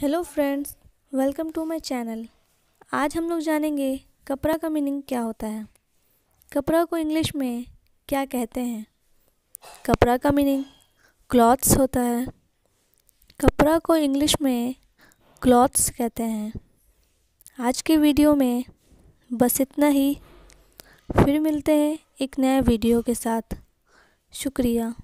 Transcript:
hello friends welcome to my channel आज हम लोग जानेंगे कपड़ा का मीनिंग क्या होता है कपड़ा को इंग्लिश में क्या कहते हैं कपड़ा का मीनिंग क्लॉथ्स होता है कपड़ा को इंग्लिश में क्लॉथ्स कहते हैं आज के वीडियो में बस इतना ही फिर मिलते हैं एक नए वीडियो के साथ शुक्रिया